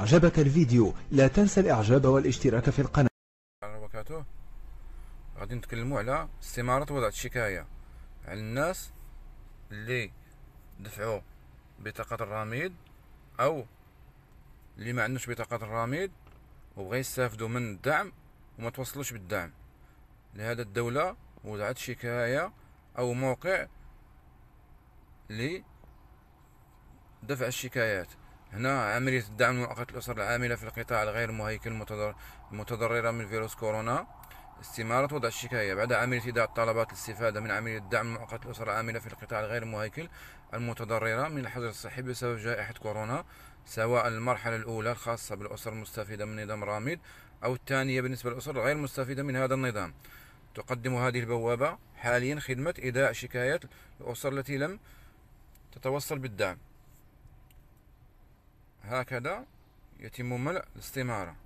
أعجبك الفيديو لا تنسى الإعجاب والاشتراك في القناة وبركاته غادي نتكلموا على استمارة وضع الشكاية على الناس اللي دفعوا بطاقة الرميد أو اللي ما عندوش بطاقة الرميد وبغي يستافدوا من الدعم وما توصلوش بالدعم لهذا الدولة وضعت شكاية أو موقع لدفع الشكايات هنا عملية الدعم لمؤقت الأسر العاملة في القطاع الغير مهيكل المتضررة من فيروس كورونا استمارة وضع الشكاية بعد عملية إيداع الطلبات للاستفادة من عملية الدعم المؤقت الأسر العاملة في القطاع الغير مهيكل المتضررة من الحجر الصحي بسبب جائحة كورونا سواء المرحلة الأولى الخاصة بالأسر المستفيدة من نظام راميد أو الثانية بالنسبة للأسر الغير مستفيدة من هذا النظام تقدم هذه البوابة حاليا خدمة إيداع شكايات الأسر التي لم تتوصل بالدعم هكذا يتم ملء الاستمارة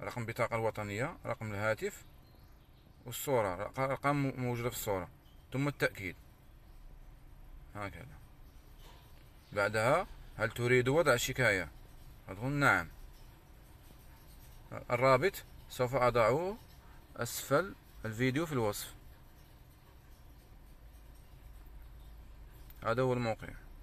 رقم البطاقة الوطنية رقم الهاتف والصورة أرقام موجودة في الصورة ثم التأكيد هكذا بعدها هل تريد وضع شكاية أقول نعم الرابط سوف أضعه أسفل الفيديو في الوصف هذا هو الموقع